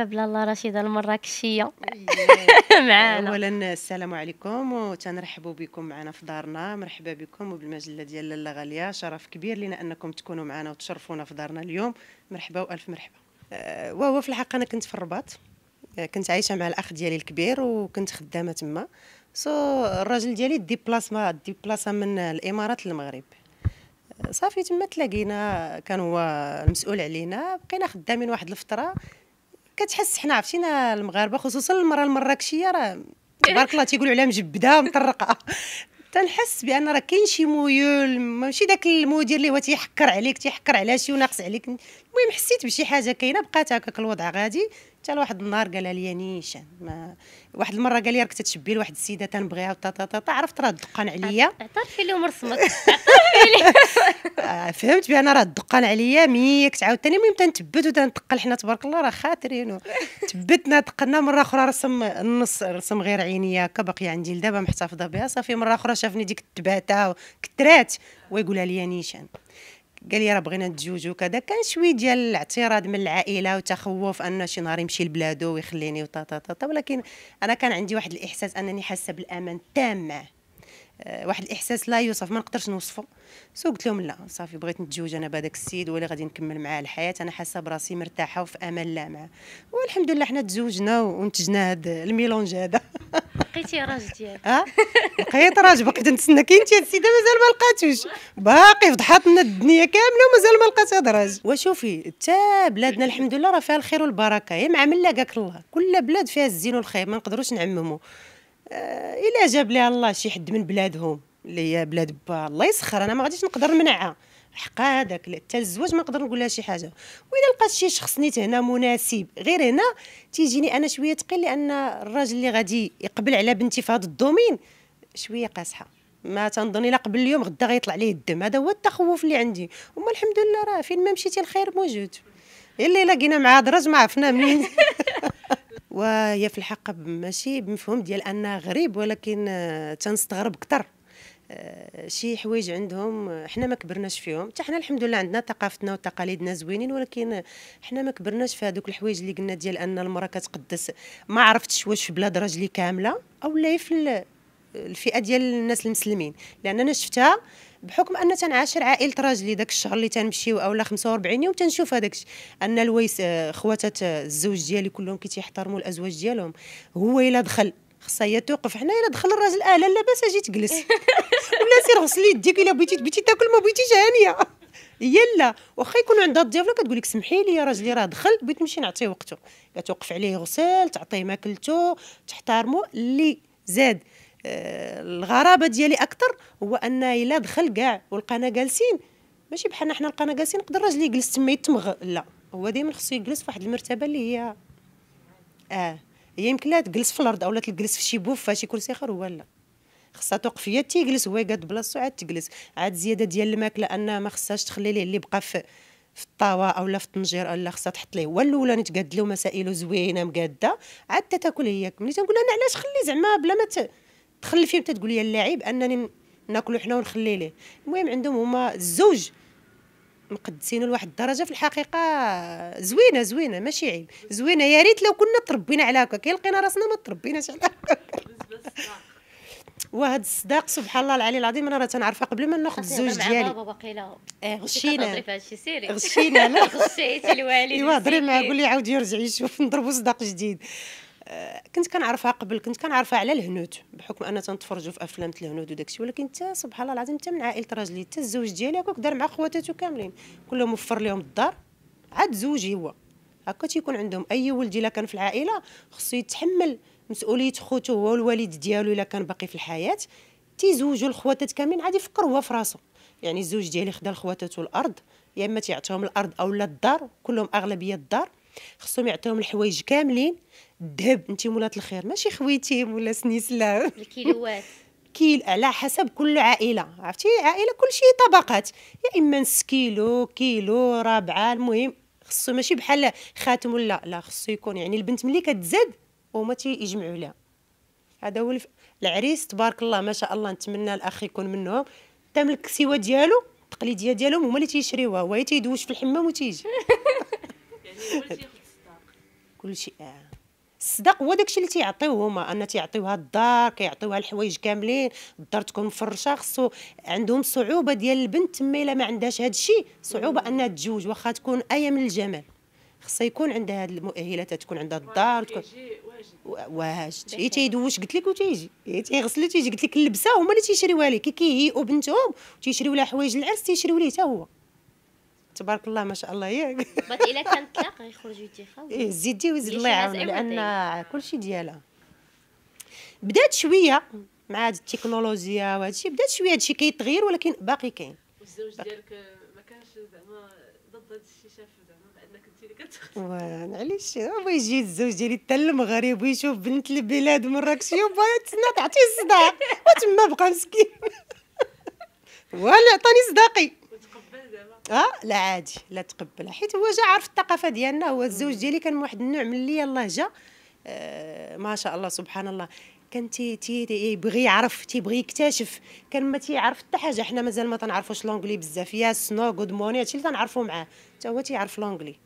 مرحبا الله رشيده المراكشيه أيوة. معنا اولا السلام عليكم وتنرحبوا بكم معنا في دارنا مرحبا بكم وبالمجله ديال لاله غاليه شرف كبير لنا انكم تكونوا معنا وتشرفونا في دارنا اليوم مرحبا والف مرحبا أه، وهو في الحق انا كنت في الرباط أه، كنت عايشه مع الاخ ديالي الكبير وكنت خدامه تما سو الراجل ديالي دي بلاصة من الامارات للمغرب أه، صافي تما تلاقينا كان هو المسؤول علينا بقينا خدامين واحد الفتره كتحس حنا عرفتينا المغاربه خصوصا المراه المراكشيه راه تبارك الله تيقولوا عليها مجبده مطرقه تنحس بان راه كاين شي ميول ماشي داك المدير اللي هو تيحكر عليك تيحكر على شي وناقص عليك المهم حسيت بشي حاجه كاينه بقات هكاك الوضع غادي حتى واحد النهار قال لي نيشان ما واحد المره قال لي راك تتشبي لواحد السيده تنبغيها وتا عرفت راه دقان عليا عطاتي لهم رسمك فهمت بان راه دقان عليا ميك تعاود ثاني المهم تنتبت وتنتقل حنا تبارك الله راه خاطرين تبتنا تقلنا مره اخرى رسم النص رسم غير عينيا باقيه عندي لدابا محتفظه بها صافي مره اخرى شافني ديك التباته كثرات ويقولها لي نيشان قال لي راه بغينا نتزوجوا كذا كان شويه ديال الاعتراض من العائله وتخوف ان شي نهار يمشي لبلادو ويخليني وطاطاطا طا طا ولكن انا كان عندي واحد الاحساس انني حاسه بالامان تام معاه آه، واحد الاحساس لا يوصف ما نقدرش نوصفه سو قلت لهم لا صافي بغيت نتزوج انا بهذاك السيد ولا غادي نكمل معاه الحياه انا حاسه براسي مرتاحه وفي امان لا معاه والحمد لله حنا تزوجنا وانتجنا هذا الميلونج هذا بقيتي راجل ديالك اه لقيت راجل بقيت نتسنى كاين انت السيده مازال ما لقاتوش باقي فضحات لنا الدنيا كامله ومازال ما لقات هذا راجل وشوفي حتى بلادنا الحمد لله راه فيها الخير والبركه يا معامله لاقاك الله كل بلاد فيها الزين والخير ما نقدروش نعممو آه، الا جاب لها الله شي حد من بلادهم اللي هي بلاد با الله يسخر انا ما غاديش نقدر نمنعها حقا هذاك حتى الزواج ما نقدر نقول لها شي حاجه واذا لقات شي شخص نيت هنا مناسب غير هنا تيجيني انا شويه ثقيل لان الراجل اللي غادي يقبل على بنتي في هذا الدومين شويه قاصحه ما تنظن الا قبل اليوم غدا غيطلع عليه الدم هذا هو التخوف اللي عندي وما الحمد لله راه فين ما مشيتي الخير موجود الا لقينا مع الراجل ما عرفنا منين وهي في الحق ماشي بمفهوم ديال انها غريب ولكن آه، تنستغرب اكثر آه، شي حوايج عندهم آه، حنا ما كبرناش فيهم حتى حنا الحمد لله عندنا ثقافتنا وتقاليدنا زوينين ولكن حنا ما كبرناش في هذوك الحوايج اللي قلنا ديال ان المراه كتقدس ما عرفتش واش في بلاد راجلي كامله او لا في الفئه ديال الناس المسلمين لان انا شفتها بحكم ان تنعاشر عائله راجلي داك الشهر اللي تنمشيو اولا 45 يوم تنشوف هذاك ان الويس آه، خواتات آه، الزوج ديالي كلهم كيتحترموا الازواج ديالهم هو الا دخل خصها هي توقف حنا الا دخل الراجل اه لا لاباس اجي تجلس ولا سير غسل يديك الا بغيتي بغيتي تاكل ما بغيتيش هانيه يلا واخا يكون عندها الضيافه كتقول لك سمحي لي راجلي راه دخل بغيت نمشي نعطيه وقته كتوقف عليه غسل تعطيه ماكلته تحترمه اللي زاد آه، الغرابه ديالي اكثر هو ان الا دخل كاع ولقانا جالسين ماشي بحالنا حنا لقانا جالسين نقدر راجلي يجلس تما يتمغ لا هو دائما خصو يجلس فواحد المرتبه اللي هي اه هي يمكن لا تجلس في الارض او لا تجلس في شي بوفه شي كرسي اخر هو لا خصها توقف هي تيجلس هو يقعد بلاصتو عاد تجلس عاد زياده ديال الماكله انها ما خصهاش تخلي ليه اللي بقى في في الطاوه لا في الطنجير او لا خصها تحط ليه هو الاولاني تقاد له مسائله زوينه مقاده عاد تاكل هي ملي تنقول انا علاش خلي زعما بلا ما تخلي فيهم تقول لي اللاعب انني ناكلو حنا ونخلي ليه المهم عندهم هما الزوج مقدسينو لواحد الدرجه في الحقيقه زوينه زوينه ماشي عيب زوينه يا ريت لو كنا تربينا على هكا كي لقينا راسنا ما تربيناش على هكا وهاد الصداق سبحان الله العلي العظيم انا راه تنعرفها قبل ما ناخذ الزوج ديالي بابا باقيلا إيه، غشينا غشينا انا غشيتي الوالد ايوا هضري معاه قول لي عاودي رجعي شوف نضربوا صداق جديد كنت كنعرفها قبل كنت كنعرفها على الهنود بحكم انا تنتفرجوا في افلام الهنود وداكشي ولكن حتى سبحان الله العظيم حتى من عائله راجلي حتى الزوج ديالي هكاك دار مع خواتاتو كاملين كلهم وفر لهم الدار عاد زوج هو هكا تيكون عندهم اي ولد الا كان في العائله خصو يتحمل مسؤوليه خوتو هو والوالد ديالو الا كان باقي في الحياه تيزوجوا الخواتات كاملين عاد يفكر هو في راسو يعني الزوج ديالي خدا لخواتاتو الارض يا اما تيعطيهم الارض اولا الدار كلهم اغلبيه الدار خصهم يعطيهم الحوايج كاملين الذهب انت مولات الخير ماشي خويتي ولا سنيسلام الكيلوات كيل على حسب كل عائله عرفتي عائله كل شيء طبقات يا يعني اما نص كيلو كيلو رابعه المهم خصو ماشي بحال خاتم ولا لا خصو يكون يعني البنت ملي كتزاد هما تيجمعوا لها هذا هو الف... العريس تبارك الله ما شاء الله نتمنى الاخ يكون منهم تملك الكسيوه ديالو التقليديه ديالهم هما اللي تيشريوها وهي تيدوش في الحمام وتيجي كل شيء آه. الصداق هو داكشي اللي تيعطيوه هما ان تيعطيوها الدار كيعطيوها الحوايج كاملين الدار تكون مفرشه خصو عندهم صعوبه ديال البنت تما الا ما عندهاش هذا الشيء صعوبه انها تتزوج واخا تكون ايه من الجمال خصها يكون عندها هذه المؤهلات تكون عندها الدار تكون واجد هي تيدوش قلت لك وتيجي هي تيغسل تيجي قلت لك اللبسه هما اللي تيشريوها لك كي كيهيئوا بنتهم تيشريو لها حوايج العرس تيشريو ليه حتى هو تبارك الله ما شاء الله ياك بات الا كان طلاق يخرجوا يتيخاو ايه زيدي وزيد الله يعاون لان طيب. كلشي ديالها بدات شويه مع هاد التكنولوجيا وهذا الشيء بدات شويه هذا الشيء كيتغير ولكن باقي كاين والزوج ديالك ما كانش زعما ضد هاد الشيء شاف زعما بانك انت اللي كتخدم معليش هو آه، يجي الزوج ديالي حتى المغرب ويشوف بنت البلاد مراكشيه يوبا تسنى تعطيه الصداع وتما بقى مسكين ولا عطاني صداقي اه لا عادي لا تقبلها حيت هو جا عارف الثقافه ديالنا هو الزوج ديالي كان واحد النوع من اللي جا آه ما شاء الله سبحان الله كان تي تيبغي يعرف تيبغي يكتشف كان ما تيعرف حتى حاجه حنا مازال ما تنعرفوش لونجلي بزاف يا سنو غود موني هادشي اللي تنعرفو معاه حتى هو تيعرف لونجلي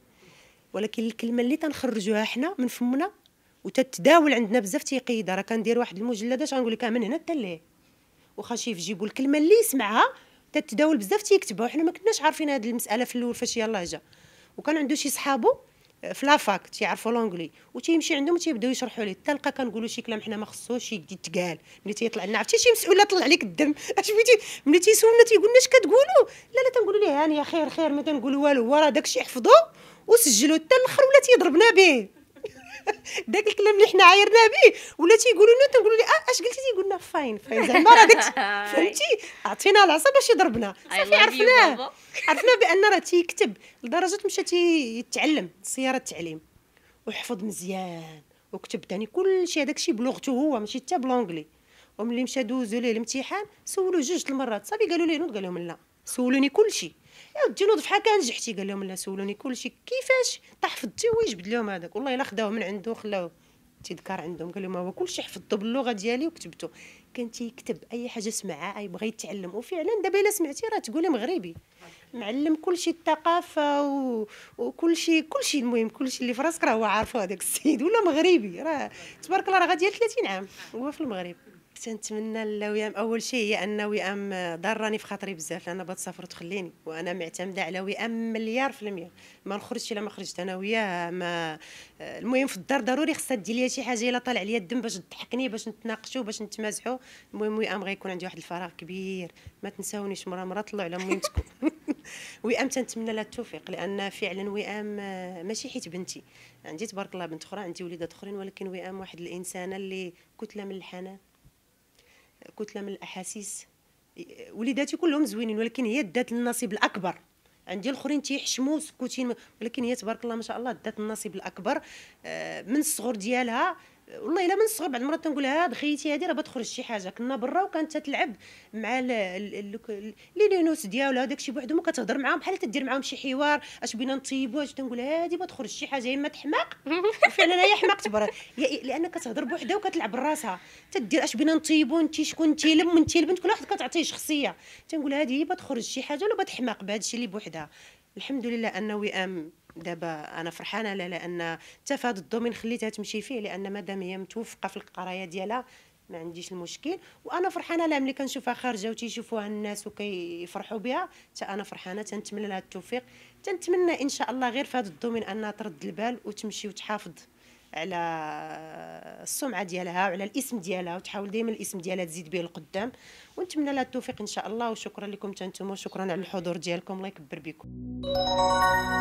ولكن الكلمه اللي تنخرجوها حنا من فمنا وتتداول عندنا بزاف تيقيدها راه كندير واحد المجلدات غنقول لك من هنا حتى وخا واخا شي يجيبوا الكلمه اللي يسمعها تتداول بزاف تيكتبها وحنا ما كناش عارفين هذه المساله في الاول فاش يلاه جا وكان عنده شي صحابو آه، في لافاك تيعرفوا لونجلي وتيمشي عندهم تيبداو يشرحوا ليه تلقى كنقولوا شي كلام حنا ما خصوش يتقال ملي تيطلع لنا عرفتي شي مسؤول طلع عليك الدم اش بغيتي ملي تيسولنا تيقول لنا اش كتقولوا لا لا تنقولوا ليه هاني خير خير ما تنقولوا والو هو راه داكشي حفظوه وسجلوا حتى الاخر ولا تيضربنا به داك الكلام اللي حنا عايرنا به ولا تيقولوا لنا تنقولوا لي اه اش قلتي تيقول لنا فاين فاين زعما راه داك فهمتي اعطينا العصا باش يضربنا صافي عرفناه عرفنا بان راه تيكتب لدرجه مشى تيتعلم سياره التعليم وحفظ مزيان وكتب ثاني كلشي هذاك الشيء بلغته هو ماشي حتى بلونجلي وملي مشى دوزوا ليه الامتحان سولوه جوج المرات صافي قالوا ليه نوض قال لهم لا سولوني كلشي يا الجنود فحال كان نجحتي قال لهم لا سولوني كلشي كيفاش تحفظتي ويجبد لهم هذاك والله الا خداوه من عنده وخلاوه تذكر عندهم قال لهم هو كلشي حفظته باللغه ديالي وكتبته كان تيكتب اي حاجه سمعها اي بغى يتعلم وفعلا دابا الا سمعتي راه تقولي مغربي معلم كلشي الثقافه و... وكلشي كلشي المهم كلشي اللي في راسك راه هو عارفه هذاك السيد ولا مغربي راه تبارك الله راه غادي 30 عام هو في المغرب تنتمنى الوئام اول شيء هي ان وئام ضرني في خاطري بزاف لان بغات تسافر وتخليني وانا معتمده على وئام مليار في المية ما نخرجش الا ما خرجت انا وياه ما المهم في الدار ضروري خصها دير ليا شي حاجه الا طالع ليا الدم باش تضحكني باش نتناقشوا باش نتمازحوا المهم وئام غيكون عندي واحد الفراغ كبير ما تنساونيش مره مره طلعوا على مهمتكم وئام تنتمنى لها التوفيق لان فعلا وئام ماشي حيت بنتي عندي تبارك الله بنت اخرى عندي وليدات اخرين ولكن وئام واحد الانسانه اللي كتله من الحنان كتله من الاحاسيس وليداتي كلهم زوينين ولكن هي دات النصيب الاكبر عندي الاخرين تيحشموا سكوتين ولكن هي تبارك الله ما شاء الله دات النصيب الاكبر آه، من الصغر ديالها والله الا من الصغر بعض المرات تنقول هاد خيتي هادي راه بتخرج شي حاجه كنا برا وكانت تلعب مع لي لينوس ديالها الشيء بوحدهم وكتهضر معاهم بحال تدير معاهم شي حوار اش بينا نطيبو اش تنقول هادي بتخرج شي حاجه يا اما تحماق فعلا هي حماق تبرا إيه، لان كتهضر بوحدها وكتلعب براسها تدير اش بينا نطيبو انت شكون انت لم انت البنت كل واحد كتعطيه شخصيه تنقول هادي هي بتخرج شي حاجه ولا بتحماق بهذا الشيء اللي بوحدها الحمد لله انه وئام دابا انا فرحانه لها لان حتى في هذا الدومين خليتها تمشي فيه لان مادام هي متوفقه في القرايه ديالها ما عنديش المشكل وانا فرحانه لها ملي كنشوفها خارجه وتيشوفوها الناس وكيفرحوا بها حتى انا فرحانه تنتمنى لها التوفيق تنتمنى ان شاء الله غير في هذا الدومين انها ترد البال وتمشي وتحافظ على السمعه ديالها وعلى الاسم ديالها وتحاول ديما الاسم ديالها تزيد به القدام ونتمنى لها التوفيق ان شاء الله وشكرا لكم تنتم وشكرا على الحضور ديالكم الله يكبر بكم